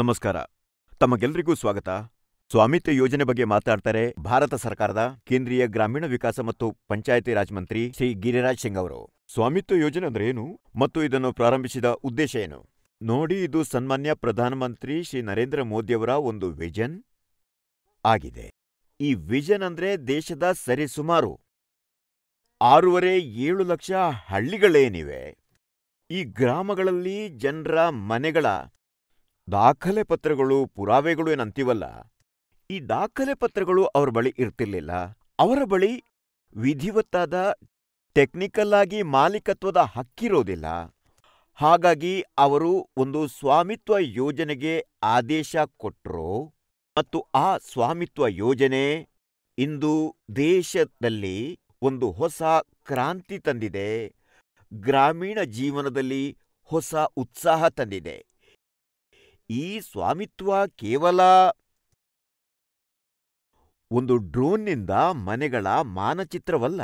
ನಮಸ್ಕಾರ ತಮಗೆಲ್ರಿಗೂ ಸ್ವಾಗತ ಸ್ವಾಮಿತ್ವ ಯೋಜನೆ ಬಗ್ಗೆ ಮಾತಾಡ್ತಾರೆ ಭಾರತ ಸರ್ಕಾರದ ಕೇಂದ್ರೀಯ ಗ್ರಾಮೀಣ ವಿಕಾಸ ಮತ್ತು ಪಂಚಾಯತಿ ರಾಜ್ ಮಂತ್ರಿ ಶ್ರೀ ಗಿರಿರಾಜ್ ಸಿಂಗ್ ಅವರು ಸ್ವಾಮಿತ್ವ ಯೋಜನೆ ಅಂದ್ರೆ ಏನು ಮತ್ತು ಇದನ್ನು ಪ್ರಾರಂಭಿಸಿದ ಉದ್ದೇಶ ಏನು ನೋಡಿ ಇದು ಸನ್ಮಾನ್ಯ ಪ್ರಧಾನಮಂತ್ರಿ ಶ್ರೀ ನರೇಂದ್ರ ಮೋದಿಯವರ ಒಂದು ವಿಜನ್ ಆಗಿದೆ ಈ ವಿಜನ್ ಅಂದ್ರೆ ದೇಶದ ಸರಿಸುಮಾರು ಆರೂವರೆ ಏಳು ಲಕ್ಷ ಹಳ್ಳಿಗಳೇನಿವೆ ಈ ಗ್ರಾಮಗಳಲ್ಲಿ ಜನರ ಮನೆಗಳ ದಾಖಲೆ ಪತ್ರಗಳು, ಪುರಾವೆಗಳು ಏನಂತೀವಲ್ಲ ಈ ದಾಖಲೆ ಪತ್ರಗಳು ಅವ್ರ್ ಬಳಿ ಇರ್ತಿರ್ಲಿಲ್ಲ. ಅವರ ಬಳಿ ವಿಧಿವತ್ತಾದ, ಟೆಕ್ನಿಕಲ್ ಆಗಿ ಮಾಲೀಕತ್ವದ ಹಕ್ಕಿರೋದಿಲ್ಲ. ಹಾಗಾಗಿ ಅವರು ಒಂದು ಸ್ವಾಮಿತ್ವ ಯೋಜನೆಗೆ ಆದೇಶ ಕೊಟ್ಟರು ಮತ್ತು ಆ ಸ್ವಾಮಿತ್ವ ಯೋಜನೆ ಇಂದು ದೇಶದಲ್ಲಿ ಒಂದು ಹೊಸ ಕ್ರಾಂತಿ ತಂದಿದೆ, ಗ್ರಾಮೀಣ ಜೀವನದಲ್ಲಿ ಹೊಸ ಉತ್ಸಾಹ ತಂದಿದೆ. ಈ ಸ್ವಾಮಿತ್ವ ಕೇವಲ ಒಂದು ಡ್ರೋನ್ನಿಂದ ಮನೆಗಳ ಮಾನಚಿತ್ರವಲ್ಲ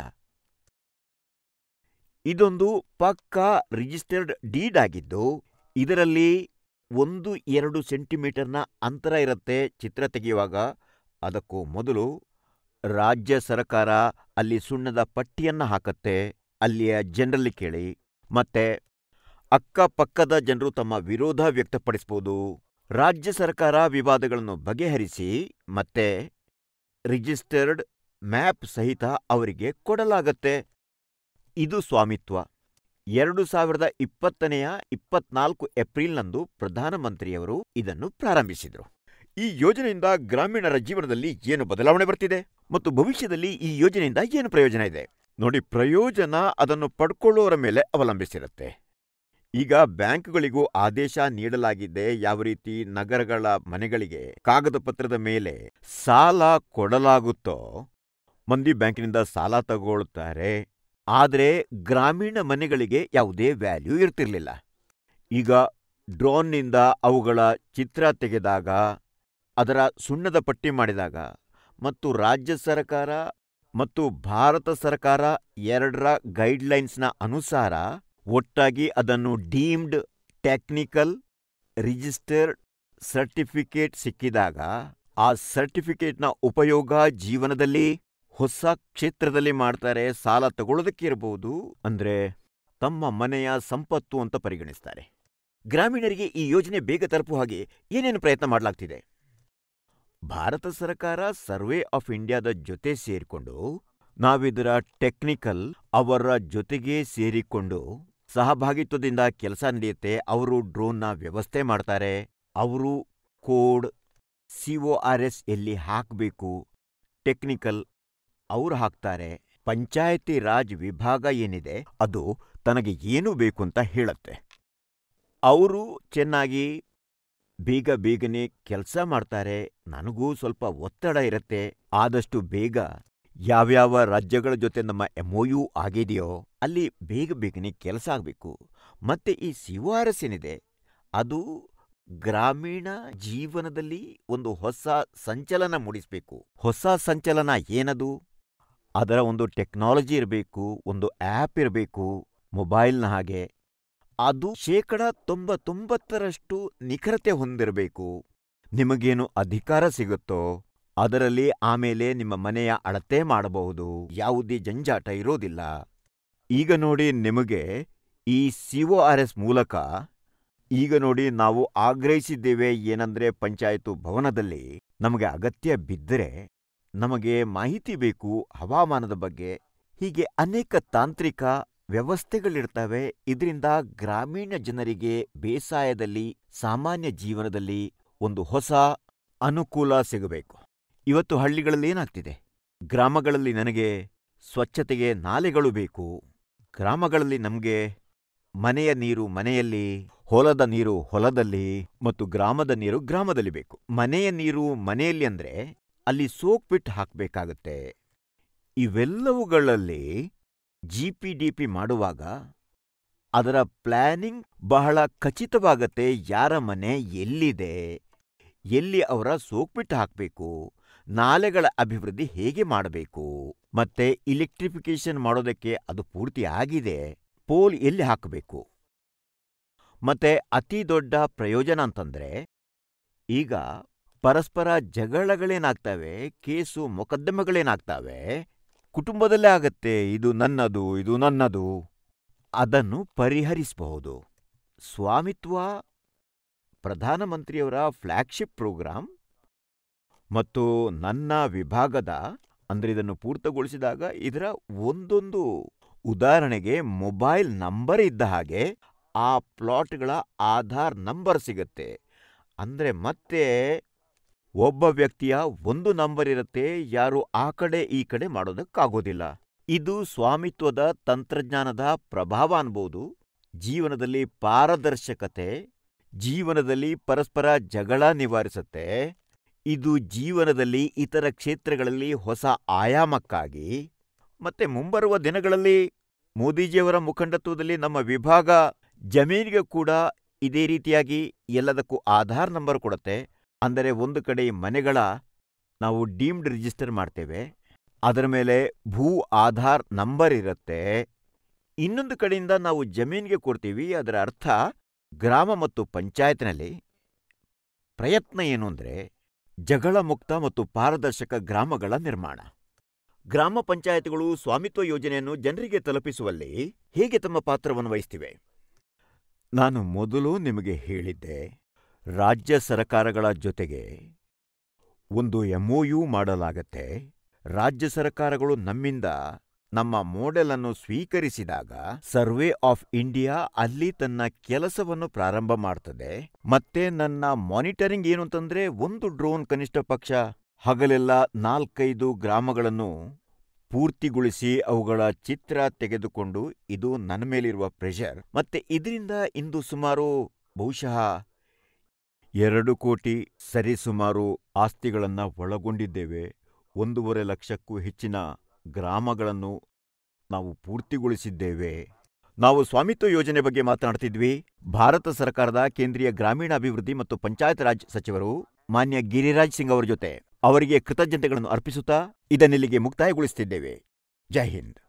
ಇದೊಂದು ಪಕ್ಕಾ ರಿಜಿಸ್ಟರ್ಡ್ ಡೀಡ್ ಆಗಿದ್ದು ಇದರಲ್ಲಿ ಒಂದು ಎರಡು ಸೆಂಟಿಮೀಟರ್ನ ಅಂತರ ಇರುತ್ತೆ ಚಿತ್ರ ತೆಗೆಯುವಾಗ ಅದಕ್ಕೂ ಮೊದಲು ರಾಜ್ಯ ಸರಕಾರ ಅಲ್ಲಿ ಸುಣ್ಣದ ಪಟ್ಟಿಯನ್ನ ಹಾಕತ್ತೆ ಅಲ್ಲಿಯ ಜನರಲ್ಲಿ ಕೇಳಿ ಮತ್ತೆ ಅಕ್ಕಪಕ್ಕದ ಜನರು ತಮ್ಮ ವಿರೋಧ ವ್ಯಕ್ತಪಡಿಸಬಹುದು ರಾಜ್ಯ ಸರ್ಕಾರ ವಿವಾದಗಳನ್ನು ಬಗೆಹರಿಸಿ ಮತ್ತೆ ರಿಜಿಸ್ಟರ್ಡ್ ಮ್ಯಾಪ್ ಸಹಿತ ಅವರಿಗೆ ಕೊಡಲಾಗತ್ತೆ ಇದು ಸ್ವಾಮಿತ್ವ ಎರಡು ಸಾವಿರದ ಇಪ್ಪತ್ತನೆಯ ಇಪ್ಪತ್ನಾಲ್ಕು ಏಪ್ರಿಲ್ನಂದು ಪ್ರಧಾನಮಂತ್ರಿಯವರು ಇದನ್ನು ಪ್ರಾರಂಭಿಸಿದರು ಈ ಯೋಜನೆಯಿಂದ ಗ್ರಾಮೀಣರ ಜೀವನದಲ್ಲಿ ಏನು ಬದಲಾವಣೆ ಬರ್ತಿದೆ ಮತ್ತು ಭವಿಷ್ಯದಲ್ಲಿ ಈ ಯೋಜನೆಯಿಂದ ಏನು ಪ್ರಯೋಜನ ಇದೆ ನೋಡಿ ಪ್ರಯೋಜನ ಅದನ್ನು ಪಡ್ಕೊಳ್ಳುವವರ ಮೇಲೆ ಅವಲಂಬಿಸಿರುತ್ತೆ ಈಗ ಬ್ಯಾಂಕ್ಗಳಿಗೂ ಆದೇಶ ನೀಡಲಾಗಿದೆ ಯಾವ ರೀತಿ ನಗರಗಳ ಮನೆಗಳಿಗೆ ಕಾಗದ ಪತ್ರದ ಮೇಲೆ ಸಾಲ ಕೊಡಲಾಗುತ್ತೋ ಮಂದಿ ಬ್ಯಾಂಕಿನಿಂದ ಸಾಲ ತಗೊಳ್ತಾರೆ ಆದರೆ ಗ್ರಾಮೀಣ ಮನೆಗಳಿಗೆ ಯಾವುದೇ ವ್ಯಾಲ್ಯೂ ಇರ್ತಿರ್ಲಿಲ್ಲ ಈಗ ಡ್ರೋನ್ನಿಂದ ಅವುಗಳ ಚಿತ್ರ ತೆಗೆದಾಗ ಅದರ ಸುಣ್ಣದ ಪಟ್ಟಿ ಮಾಡಿದಾಗ ಮತ್ತು ರಾಜ್ಯ ಸರ್ಕಾರ ಮತ್ತು ಭಾರತ ಸರ್ಕಾರ ಎರಡರ ಗೈಡ್ಲೈನ್ಸ್ನ ಅನುಸಾರ ಒಟ್ಟಾಗಿ ಅದನ್ನು ಡೀಮ್ಡ್ ಟೆಕ್ನಿಕಲ್ ರಿಜಿಸ್ಟರ್ಡ್ ಸರ್ಟಿಫಿಕೇಟ್ ಸಿಕ್ಕಿದಾಗ ಆ ಸರ್ಟಿಫಿಕೇಟ್ನ ಉಪಯೋಗ ಜೀವನದಲ್ಲಿ ಹೊಸ ಕ್ಷೇತ್ರದಲ್ಲಿ ಮಾಡ್ತಾರೆ ಸಾಲ ತಗೊಳ್ಳೋದಕ್ಕಿರಬಹುದು ಅಂದರೆ ಅಂದ್ರೆ ತಮ್ಮ ಮನೆಯ ಸಂಪತ್ತು ಅಂತ ಪರಿಗಣಿಸ್ತಾರೆ ಗ್ರಾಮೀಣರಿಗೆ ಈ ಯೋಜನೆ ಬೇಗ ತಲುಪುವ ಹಾಗೆ ಏನೇನು ಪ್ರಯತ್ನ ಮಾಡಲಾಗ್ತಿದೆ ಭಾರತ ಸರ್ಕಾರ ಸರ್ವೆ ಆಫ್ ಇಂಡಿಯಾದ ಜೊತೆ ಸೇರಿಕೊಂಡು ನಾವಿದರ ಟೆಕ್ನಿಕಲ್ ಅವರ ಜೊತೆಗೇ ಸೇರಿಕೊಂಡು ಸಹಭಾಗಿತ್ವದಿಂದ ಕೆಲಸ ನಡೆಯುತ್ತೆ ಅವರು ಡ್ರೋನ್ನ ವ್ಯವಸ್ಥೆ ಮಾಡ್ತಾರೆ ಅವರು code C O R S ಎಲ್ಲಿ ಹಾಕಬೇಕು ಟೆಕ್ನಿಕಲ್ ಅವ್ರು ಹಾಕ್ತಾರೆ ಪಂಚಾಯತಿ ರಾಜ್ ವಿಭಾಗ ಏನಿದೆ ಅದು ತನಗೆ ಏನು ಬೇಕು ಅಂತ ಹೇಳುತ್ತೆ ಅವರು ಚೆನ್ನಾಗಿ ಬೇಗ ಬೇಗನೆ ಕೆಲಸ ಮಾಡ್ತಾರೆ ನನಗೂ ಸ್ವಲ್ಪ ಒತ್ತಡ ಇರುತ್ತೆ ಆದಷ್ಟು ಬೇಗ ಯಾವ್ಯಾವ ರಾಜ್ಯಗಳ ಜೊತೆ ನಮ್ಮ ಎಂಒ ಒ ಯು ಆಗಿದೆಯೋ ಅಲ್ಲಿ ಬೇಗ ಬೇಗನೆ ಕೆಲಸ ಆಗಬೇಕು ಮತ್ತೆ ಈ ಸಿ ಒ ಎಸ್ ಏನಿದೆ ಅದು ಗ್ರಾಮೀಣ ಜೀವನದಲ್ಲಿ ಒಂದು ಹೊಸ ಸಂಚಲನ ಮೂಡಿಸಬೇಕು ಹೊಸ ಸಂಚಲನ ಏನದು ಅದರ ಒಂದು ಟೆಕ್ನಾಲಜಿ ಇರಬೇಕು ಒಂದು ಆ್ಯಪ್ ಇರಬೇಕು ಮೊಬೈಲ್ನ ಹಾಗೆ ಅದು ಶೇಕಡ ತೊಂಬತ್ತೊಂಬತ್ತರಷ್ಟು ನಿಖರತೆ ಹೊಂದಿರಬೇಕು ನಿಮಗೇನು ಅಧಿಕಾರ ಸಿಗುತ್ತೋ ಅದರಲ್ಲಿ ಆಮೇಲೆ ನಿಮ್ಮ ಮನೆಯ ಅಳತೆ ಮಾಡಬಹುದು ಯಾವುದೇ ಜಂಜಾಟ ಇರೋದಿಲ್ಲ ಈಗ ನೋಡಿ ನಿಮಗೆ ಈ ಸಿ ಒ ಆರ್ ಎಸ್ ಮೂಲಕ ಈಗ ನೋಡಿ ನಾವು ಆಗ್ರಹಿಸಿದ್ದೇವೆ ಏನಂದ್ರೆ ಪಂಚಾಯತ್ ಭವನದಲ್ಲಿ ನಮಗೆ ಅಗತ್ಯ ಬಿದ್ದರೆ ನಮಗೆ ಮಾಹಿತಿ ಬೇಕು ಹವಾಮಾನದ ಬಗ್ಗೆ ಹೀಗೆ ಅನೇಕ ತಾಂತ್ರಿಕ ವ್ಯವಸ್ಥೆಗಳಿರ್ತವೆ ಇದರಿಂದ ಗ್ರಾಮೀಣ ಜನರಿಗೆ ಬೇಸಾಯದಲ್ಲಿ ಸಾಮಾನ್ಯ ಜೀವನದಲ್ಲಿ ಒಂದು ಹೊಸ ಅನುಕೂಲ ಸಿಗಬೇಕು ಇವತ್ತು ಹಳ್ಳಿಗಳಲ್ಲಿ ಏನಾಗ್ತಿದೆ ಗ್ರಾಮಗಳಲ್ಲಿ ನನಗೆ ಸ್ವಚ್ಛತೆಗೆ ನಾಲೆಗಳು ಬೇಕು ಗ್ರಾಮಗಳಲ್ಲಿ ನಮಗೆ ಮನೆಯ ನೀರು ಮನೆಯಲ್ಲಿ ಹೊಲದ ನೀರು ಹೊಲದಲ್ಲಿ ಮತ್ತು ಗ್ರಾಮದ ನೀರು ಗ್ರಾಮದಲ್ಲಿ ಬೇಕು ಮನೆಯ ನೀರು ಮನೆಯಲ್ಲಿ ಅಂದರೆ ಅಲ್ಲಿ ಸೋಕ್ ಬಿಟ್ ಹಾಕಬೇಕಾಗತ್ತೆ ಇವೆಲ್ಲವುಗಳಲ್ಲಿ ಜಿ ಪಿ ಡಿ ಪಿ ಮಾಡುವಾಗ ಅದರ ಪ್ಲಾನಿಂಗ್ ಬಹಳ ಖಚಿತವಾಗತ್ತೆ ಯಾರ ಮನೆ ಎಲ್ಲಿದೆ ಎಲ್ಲಿ ಅವರ ಸೋಕ್ಬಿಟ್ಟು ಹಾಕಬೇಕು ನಾಲೆಗಳ ಅಭಿವೃದ್ಧಿ ಹೇಗೆ ಮಾಡಬೇಕು ಮತ್ತೆ ಇಲೆಕ್ಟ್ರಿಫಿಕೇಶನ್ ಮಾಡೋದಕ್ಕೆ ಅದು ಪೂರ್ತಿ ಆಗಿದೆ ಪೋಲ್ ಎಲ್ಲಿ ಹಾಕಬೇಕು ಮತ್ತೆ ಅತಿ ದೊಡ್ಡ ಪ್ರಯೋಜನ ಅಂತಂದ್ರೆ ಈಗ ಪರಸ್ಪರ ಜಗಳಗಳೇನಾಗ್ತವೆ ಕೇಸು ಮೊಕದ್ದಮೆಗಳೇನಾಗ್ತವೆ ಕುಟುಂಬದಲ್ಲೇ ಆಗತ್ತೆ ಇದು ನನ್ನದು ಇದು ನನ್ನದು ಅದನ್ನು ಪರಿಹರಿಸಬಹುದು ಸ್ವಾಮಿತ್ವ ಪ್ರಧಾನಮಂತ್ರಿಯವರ ಫ್ಲ್ಯಾಗ್ಶಿಪ್ ಪ್ರೋಗ್ರಾಂ ಮತ್ತು ನನ್ನ ವಿಭಾಗದ ಅಂದರೆ ಇದನ್ನು ಪೂರ್ತಗೊಳಿಸಿದಾಗ ಇದರ ಒಂದೊಂದು ಉದಾಹರಣೆಗೆ ಮೊಬೈಲ್ ನಂಬರ್ ಇದ್ದ ಹಾಗೆ ಆ ಪ್ಲಾಟ್ಗಳ ಆಧಾರ್ ನಂಬರ್ ಸಿಗುತ್ತೆ ಅಂದರೆ ಮತ್ತೆ ಒಬ್ಬ ವ್ಯಕ್ತಿಯ ಒಂದು ನಂಬರ್ ಇರುತ್ತೆ ಯಾರು ಆ ಕಡೆ ಈ ಕಡೆ ಮಾಡೋದಕ್ಕಾಗೋದಿಲ್ಲ ಇದು ಸ್ವಾಮಿತ್ವದ ತಂತ್ರಜ್ಞಾನದ ಪ್ರಭಾವ ಅನ್ಬೋದು ಜೀವನದಲ್ಲಿ ಪಾರದರ್ಶಕತೆ ಜೀವನದಲ್ಲಿ ಪರಸ್ಪರ ಜಗಳ ನಿವಾರಿಸುತ್ತೆ ಇದು ಜೀವನದಲ್ಲಿ ಇತರ ಕ್ಷೇತ್ರಗಳಲ್ಲಿ ಹೊಸ ಆಯಾಮಕ್ಕಾಗಿ ಮತ್ತೆ ಮುಂಬರುವ ದಿನಗಳಲ್ಲಿ ಮೋದಿಜಿಯವರ ಮುಖಂಡತ್ವದಲ್ಲಿ ನಮ್ಮ ವಿಭಾಗ ಜಮೀನಿಗೆ ಕೂಡ ಇದೇ ರೀತಿಯಾಗಿ ಎಲ್ಲದಕ್ಕೂ ಆಧಾರ್ ನಂಬರ್ ಕೊಡುತ್ತೆ ಅಂದರೆ ಒಂದು ಕಡೆ ಮನೆಗಳ ನಾವು ಡೀಮ್ಡ್ ರಿಜಿಸ್ಟರ್ ಮಾಡ್ತೇವೆ ಅದರ ಮೇಲೆ ಭೂ ಆಧಾರ್ ನಂಬರ್ ಇರುತ್ತೆ ಇನ್ನೊಂದು ಕಡೆಯಿಂದ ನಾವು ಜಮೀನಿಗೆ ಕೊಡ್ತೀವಿ ಅದರ ಅರ್ಥ ಗ್ರಾಮ ಮತ್ತು ಪಂಚಾಯತ್ನಲ್ಲಿ ಪ್ರಯತ್ನ ಏನು ಅಂದರೆ ಜಗಳ ಮುಕ್ತ ಮತ್ತು ಪಾರದರ್ಶಕ ಗ್ರಾಮಗಳ ನಿರ್ಮಾಣ ಗ್ರಾಮ ಪಂಚಾಯತ್ಗಳು ಸ್ವಾಮಿತ್ವ ಯೋಜನೆಯನ್ನು ಜನರಿಗೆ ತಲುಪಿಸುವಲ್ಲಿ ಹೇಗೆ ತಮ್ಮ ಪಾತ್ರವನ್ನು ವಹಿಸ್ತಿವೆ ನಾನು ಮೊದಲು ನಿಮಗೆ ಹೇಳಿದ್ದೆ ರಾಜ್ಯ ಸರಕಾರಗಳ ಜೊತೆಗೆ ಒಂದು ಎಂಒಯು ಮಾಡಲಾಗತ್ತೆ ರಾಜ್ಯ ಸರ್ಕಾರಗಳು ನಮ್ಮಿಂದ ನಮ್ಮ ಮಾಡೆಲ್ ಅನ್ನು ಸ್ವೀಕರಿಸಿದಾಗ ಸರ್ವೆ ಆಫ್ ಇಂಡಿಯಾ ಅಲ್ಲಿ ತನ್ನ ಕೆಲಸವನ್ನು ಪ್ರಾರಂಭ ಮಾಡ್ತದೆ ಮತ್ತೆ ನನ್ನ ಮಾನಿಟರಿಂಗ್ ಏನು ಅಂತಂದ್ರೆ ಒಂದು ಡ್ರೋನ್ ಕನಿಷ್ಠ ಪಕ್ಷ ಹಗಲೆಲ್ಲ ನಾಲ್ಕೈದು ಗ್ರಾಮಗಳನ್ನು ಪೂರ್ತಿಗೊಳಿಸಿ ಅವುಗಳ ಚಿತ್ರ ತೆಗೆದುಕೊಂಡು ಇದು ನನ್ನ ಮೇಲಿರುವ ಪ್ರೆಷರ್ ಮತ್ತೆ ಇದರಿಂದ ಇಂದು ಸುಮಾರು ಬಹುಶಃ ಎರಡು ಕೋಟಿ ಸರಿಸುಮಾರು ಆಸ್ತಿಗಳನ್ನು ಒಳಗೊಂಡಿದ್ದೇವೆ ಒಂದೂವರೆ ಲಕ್ಷಕ್ಕೂ ಹೆಚ್ಚಿನ ಗ್ರಾಮಗಳನ್ನು ನಾವು ಪೂರ್ತಿಗೊಳಿಸಿದ್ದೇವೆ ನಾವು ಸ್ವಾಮಿತ್ವ ಯೋಜನೆ ಬಗ್ಗೆ ಮಾತನಾಡ್ತಿದ್ವಿ ಭಾರತ ಸರ್ಕಾರದ ಕೇಂದ್ರೀಯ ಗ್ರಾಮೀಣಾಭಿವೃದ್ಧಿ ಮತ್ತು ಪಂಚಾಯತ್ ರಾಜ್ ಸಚಿವರು ಮಾನ್ಯ ಗಿರಿರಾಜ್ ಸಿಂಗ್ ಅವರ ಜೊತೆ ಅವರಿಗೆ ಕೃತಜ್ಞತೆಗಳನ್ನು ಅರ್ಪಿಸುತ್ತಾ ಇದನ್ನೆಲ್ಲಿಗೆ ಮುಕ್ತಾಯಗೊಳಿಸುತ್ತಿದ್ದೇವೆ ಜೈ ಹಿಂದ್